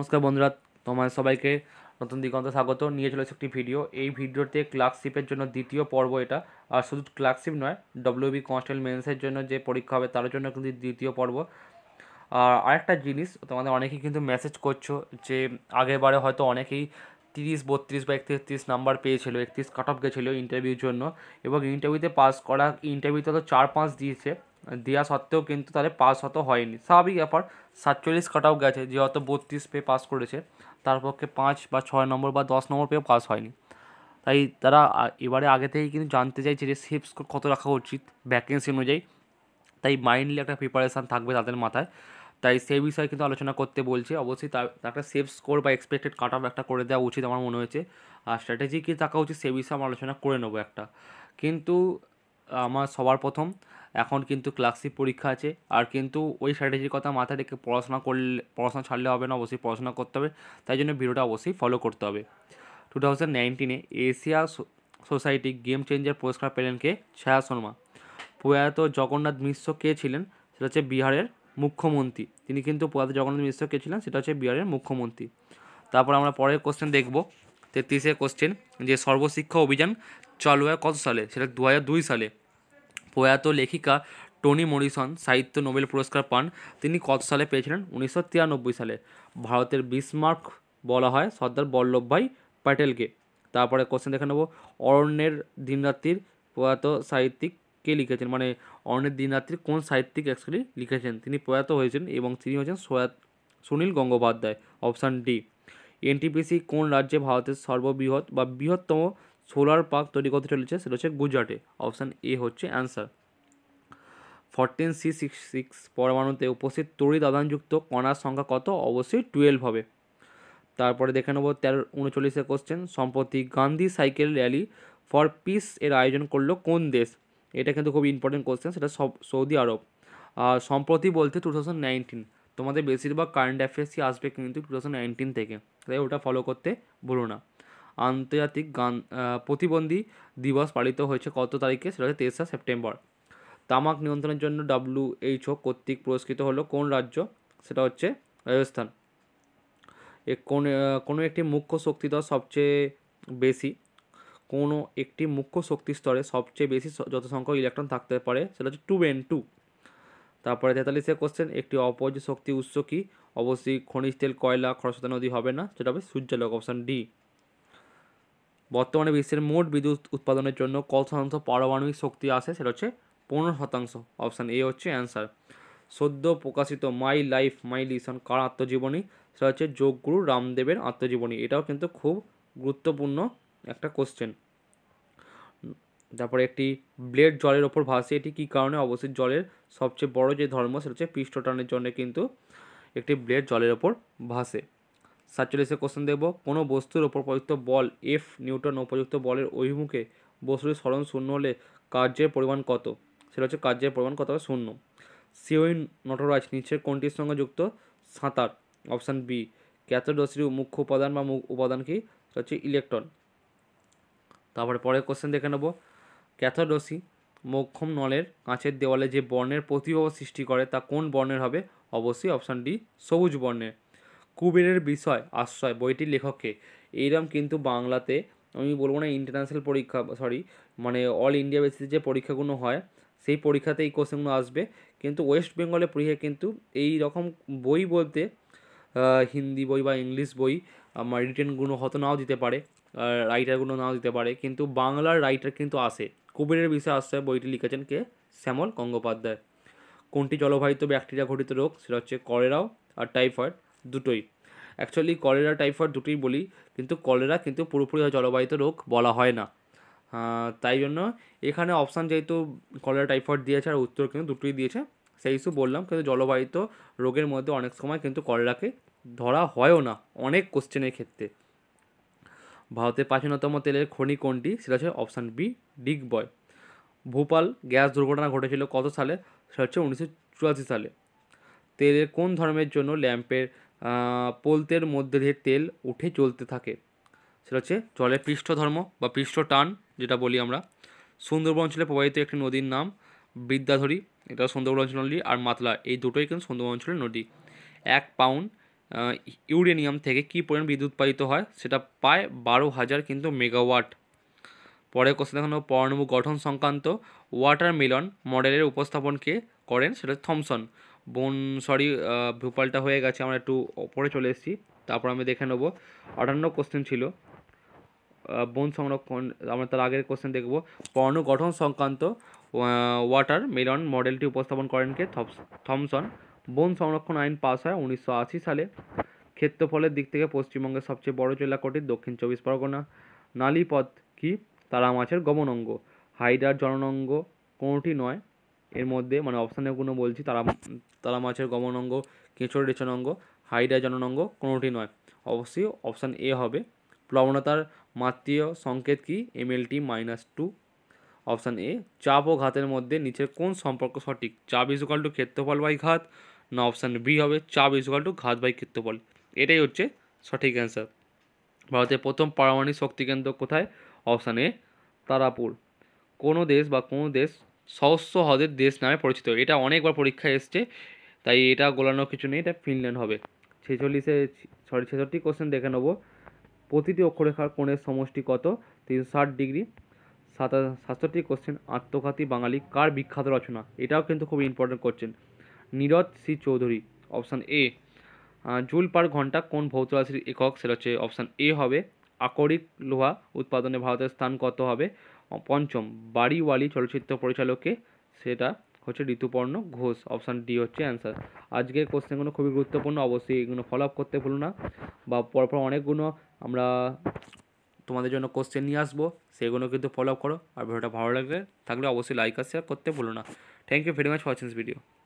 নমস্কার বন্ধুরা তোমার সবাইকে নতুন দিগন্ত স্বাগত নিয়ে চলেছে একটি ভিডিও এই ভিডিওতে ক্লার্কশিপের জন্য দ্বিতীয় পর্ব এটা আর শুধু ক্লার্কশিপ নয় ডব্লিউবি কনস্টেবল মেন্সের জন্য যে পরীক্ষা হবে তার জন্য কিন্তু দ্বিতীয় পর্ব আর আরেকটা জিনিস তোমাদের অনেকেই কিন্তু মেসেজ করছো যে আগেরবারে হয়তো অনেকেই তিরিশ বত্রিশ বা একত্রিশ তিরিশ নাম্বার পেয়েছিল একত্রিশ কাট অফ গেছিলো ইন্টারভিউর জন্য এবং ইন্টারভিউতে পাস করা ইন্টারভিউতে তো চার পাঁচ দিয়েছে দেওয়া সত্ত্বেও কিন্তু তাদের পাস হতো হয়নি স্বাভাবিক ব্যাপার সাতচল্লিশ কাট অফ গেছে যে হয়তো বত্রিশ পেয়ে পাস করেছে তার পক্ষে পাঁচ বা ছয় নম্বর বা দশ নম্বর পেয়ে পাস হয়নি তাই তারা এবারে আগে থেকেই কিন্তু জানতে চাইছে যে সেফ স্কোর কত রাখা উচিত ভ্যাকেন্সি অনুযায়ী তাই মাইন্ডলি একটা প্রিপারেশান থাকবে তাদের মাথায় তাই সেই বিষয়ে কিন্তু আলোচনা করতে বলছে অবশ্যই তার একটা সেফ স্কোর বা এক্সপেক্টেড কাট অফ একটা করে দেওয়া উচিত আমার মনে হয়েছে আর স্ট্র্যাটেজি কী থাকা উচিত সে বিষয়ে আমরা আলোচনা করে নেবো একটা কিন্তু আমার সবার প্রথম এখন কিন্তু ক্লাসিক পরীক্ষা আছে আর কিন্তু ওই স্ট্র্যাটেজির কথা মাথায় রেখে পড়াশোনা করলে পড়াশোনা ছাড়লে হবে না অবশ্যই পড়াশোনা করতে হবে তাই জন্য ভিডিওটা অবশ্যই ফলো করতে হবে টু থাউজেন্ড নাইনটিনে এশিয়া সোসাইটি গেম চেঞ্জার পুরস্কার পেলেন কে ছায়া শর্মা প্রয়াত জগন্নাথ মিশ্র কে ছিলেন সেটা হচ্ছে বিহারের মুখ্যমন্ত্রী তিনি কিন্তু পদার্থ জগন্নাথ মিশ্র কে ছিলেন সেটা হচ্ছে বিহারের মুখ্যমন্ত্রী তারপর আমরা পরের কোশ্চেন দেখব তেত্রিশের কোশ্চেন যে সর্বশিক্ষা অভিযান চালু হয় কত সালে সেটা দু দুই সালে প্রয়াত লেখিকা টনি মরিসন সাহিত্য নোবেল পুরস্কার পান তিনি কত সালে পেয়েছিলেন উনিশশো সালে ভারতের বিসমার্ক বলা হয় সর্দার বল্লভভাই প্যাটেলকে তারপরে কোশ্চেন দেখে নেব অরণ্যের দিনরাত্রির প্রয়াত সাহিত্যিক কে লিখেছেন মানে দিন দিনরাত্রি কোন সাহিত্যিক অ্যাকচুয়ালি লিখেছেন তিনি প্রয়াত হয়েছেন এবং তিনি হচ্ছেন Syed Sunil Gangopadhyay option D NTPC কোন রাজ্যে ভারতের সর্ববৃহৎ বা বৃহত্তম সোলার পার্ক তৈরি করতে চলেছে সেটা হচ্ছে গুজরাটে অপশান এ হচ্ছে answer fourteen C six six পরমাণুতে উপস্থিত তরি দাদানযুক্ত কণার সংখ্যা কত অবশ্যই টুয়েলভ হবে তারপরে দেখে নেব তেরো উনচল্লিশে কোশ্চেন সম্প্রতি Gandhi cycle rally for peace এর আয়োজন করলো কোন দেশ এটা কিন্তু খুব ইম্পর্টেন্ট কোশ্চেন সেটা সব সৌদি আরব সম্প্রতি বলতে টু থাউজেন্ড নাইনটিন তোমাদের বেশিরভাগ কারেন্ট অ্যাফেয়ার্সই আসবে কিন্তু টু থাউজেন্ড নাইনটিন থেকে তাই ওটা ফলো করতে ভুলো না আন্তর্জাতিক গান প্রতিবন্ধী দিবস পালিত হয়েছে কত তারিখে সেটা হচ্ছে তেইশা সেপ্টেম্বর তামাক নিয়ন্ত্রণের জন্য ডাব্লিউএইচও কর্তৃক পুরস্কৃত হলো কোন রাজ্য সেটা হচ্ছে রাজস্থান কোন কোনো একটি মুখ্য শক্তিধর সবচেয়ে বেশি কোনো একটি মুখ্য শক্তি স্তরে সবচেয়ে বেশি যত সংখ্যক ইলেকট্রন থাকতে পারে সেটা হচ্ছে টু এন টু তারপরে তেতাল্লিশে কোশ্চেন একটি অপর্য শক্তি উৎস কি অবশ্যই খনিজ তেল কয়লা খরস্রোতা নদী হবে না সেটা হবে সূর্যালোক অপশান ডি বর্তমানে বিশ্বের মোট বিদ্যুৎ উৎপাদনের জন্য কত শতাংশ পারমাণবিক শক্তি আসে সেটা হচ্ছে পনেরো শতাংশ অপশান এ হচ্ছে অ্যান্সার সদ্য প্রকাশিত মাই লাইফ মাই লিসন কার আত্মজীবনী সেটা হচ্ছে যোগগুরু রামদেবের আত্মজীবনী এটাও কিন্তু খুব গুরুত্বপূর্ণ একটা কোশ্চেন তারপরে একটি ব্লেড জলের ওপর ভাসে এটি কী কারণে অবস্থিত জলের সবচেয়ে বড় যে ধর্ম সেটা হচ্ছে পৃষ্ঠটানের জন্য কিন্তু একটি ব্লেড জলের ওপর ভাসে সাতচল্লিশে কোশ্চেন দেখব কোনো বস্তুর ওপর প্রযুক্ত বল এফ নিউটন উপযুক্ত বলের অভিমুখে বস্তুটির স্মরণ শূন্য হলে কার্যের পরিমাণ কত সেটা হচ্ছে কার্যের পরিমাণ কত হবে শূন্য সিওই নটরাজ নিচের কোনটির সঙ্গে যুক্ত সাঁতার অপশান বি ক্যাথোডোসির মুখ্য উপাদান বা উপাদান কি সেটা হচ্ছে ইলেকট্রন তারপরে পরের কোশ্চেন দেখে নেব ক্যাথোডোসি মক্ষম নলের কাঁচের দেওয়ালে যে বর্ণের প্রতিভাব সৃষ্টি করে তা কোন বর্ণের হবে অবশ্যই অপশান ডি সবুজ বর্ণের কুবেরের বিষয় আশ্রয় বইটির লেখককে এইরকম কিন্তু বাংলাতে আমি বলবো না ইন্টারন্যাশনাল পরীক্ষা সরি মানে অল ইন্ডিয়া বেসিসে যে পরীক্ষাগুলো হয় সেই পরীক্ষাতে এই কোশ্চেনগুলো আসবে কিন্তু ওয়েস্ট বেঙ্গলে পরীক্ষা কিন্তু এই রকম বই বলতে হিন্দি বই বা ইংলিশ বই আমার রিটেনগুলো হতো নাও দিতে পারে রাইটারগুলো নাও দিতে পারে কিন্তু বাংলার রাইটার কিন্তু আসে কোভিডের বিষয়ে আসছে বইটি লিখেছেন কে শ্যামল গঙ্গোপাধ্যায় কোনটি জলবাহিত ব্যাকটেরিয়া ঘটিত রোগ সেটা হচ্ছে কলেরাও আর টাইফয়েড দুটোই অ্যাকচুয়ালি কলেরা টাইফয়েড দুটোই বলি কিন্তু কলেরা কিন্তু পুরোপুরি জলবাহিত রোগ বলা হয় না তাই জন্য এখানে অপশান যেহেতু কলেরা টাইফয়েড দিয়েছে আর উত্তর কিন্তু দুটোই দিয়েছে সেই ইস্যু বললাম কিন্তু জলবাহিত রোগের মধ্যে অনেক সময় কিন্তু কলেরাকে ধরা হয়ও না অনেক কোশ্চেনের ক্ষেত্রে ভারতের প্রাচীনতম তেলের খনি কোনটি সেটা হচ্ছে option B Digboi Bhopal gas দুর্ঘটনা ঘটেছিল কত সালে সেটা হচ্ছে উনিশশো সালে তেলের কোন ধর্মের জন্য ল্যাম্পের পোলতের মধ্যে দিয়ে তেল উঠে চলতে থাকে সেটা হচ্ছে জলের পৃষ্ঠ ধর্ম বা পৃষ্ঠ টান যেটা বলি আমরা সুন্দরবন অঞ্চলে প্রবাহিত একটি নদীর নাম বিদ্যাধরী এটা সুন্দরবন অঞ্চল নদী আর মাতলা এই দুটোই কিন্তু সুন্দরবন অঞ্চলের নদী এক পাউন্ড ইউরেনিয়াম থেকে কি পরিমাণ বিদ্যুৎ উৎপাদিত হয় সেটা পায় বারো হাজার কিন্তু মেগাওয়াট পরে কোশ্চেন দেখানো পরমাণু গঠন সংক্রান্ত ওয়াটার মেলন মডেলের উপস্থাপনকে করেন সেটা থমসন বোন সরি ভূপালটা হয়ে গেছে আমরা একটু ওপরে চলে এসেছি তারপর আমি দেখে নেবো আটান্ন কোশ্চেন ছিল বন সংরক্ষণ আমরা তার আগের কোশ্চেন দেখব পরমাণু গঠন সংক্রান্ত ওয়াটার মেলন মডেলটি উপস্থাপন করেন কে থমসন বন সংরক্ষণ আইন পাস হয় উনিশশো সালে ক্ষেত্রফলের দিক থেকে পশ্চিমবঙ্গের সবচেয়ে বড় জেলা কটি দক্ষিণ চব্বিশ পরগনা নালীপথ কি তারা মাছের গমনঙ্গ হাইডার জননঙ্গ কোনোটি নয় এর মধ্যে মানে অপশানের কোনো বলছি তারা তারা মাছের গমনঙ্গ কেঁচড় রেচনঙ্গ হাইডা জননঙ্গ কোনোটি নয় অবশ্যই অপশান এ হবে প্লবনতার মাতৃয় সংকেত কি MLT minus two option A চাপ ও ঘাতের মধ্যে নিচের কোন সম্পর্ক সঠিক চাপ ইজুকাল টু ক্ষেত্রফল বাই ঘাত না অপশান বি হবে চাপ ইজকাল টু ঘাত বাই ক্ষেত্রফল এটাই হচ্ছে সঠিক অ্যান্সার ভারতের প্রথম পারমাণবিক শক্তি কেন্দ্র কোথায় অপশান এ তারাপুর কোনো দেশ বা কোনো দেশ সহস্র হ্রদের দেশ নামে পরিচিত এটা অনেকবার পরীক্ষায় এসছে তাই এটা গোলানোর কিছু নেই এটা ফিনল্যান্ড হবে ছেচল্লিশে সরি ছেষট্টি কোশ্চেন দেখে নেবো প্রতিটি অক্ষরেখার কোণের সমষ্টি কত তিনশো ষাট ডিগ্রি সাতা সাতষট্টি কোশ্চেন আত্মঘাতী বাঙালি কার বিখ্যাত রচনা এটাও কিন্তু খুব ইম্পর্টেন্ট করছেন Nirad C Chaudhuri option A joule per ঘন্টা কোন ভৌত রাশির একক সেটা হচ্ছে অপশান এ হবে আকরিক লোহা উৎপাদনে ভারতের স্থান কত হবে পঞ্চম বাড়িওয়ালি চলচ্চিত্র পরিচালকে সেটা হচ্ছে ঋতুপর্ণ ঘোষ অপশান ডি হচ্ছে অ্যান্সার আজকের কোশ্চেনগুলো খুবই গুরুত্বপূর্ণ অবশ্যই এগুলো ফলো আপ করতে ভুলো না বা পরপর অনেকগুলো আমরা তোমাদের জন্য কোশ্চেন নিয়ে আসবো সেগুলো কিন্তু ফলো আপ করো আর ভিডিওটা ভালো লাগলে থাকলে অবশ্যই লাইক আর শেয়ার করতে ভুলো না thank you very much for watching video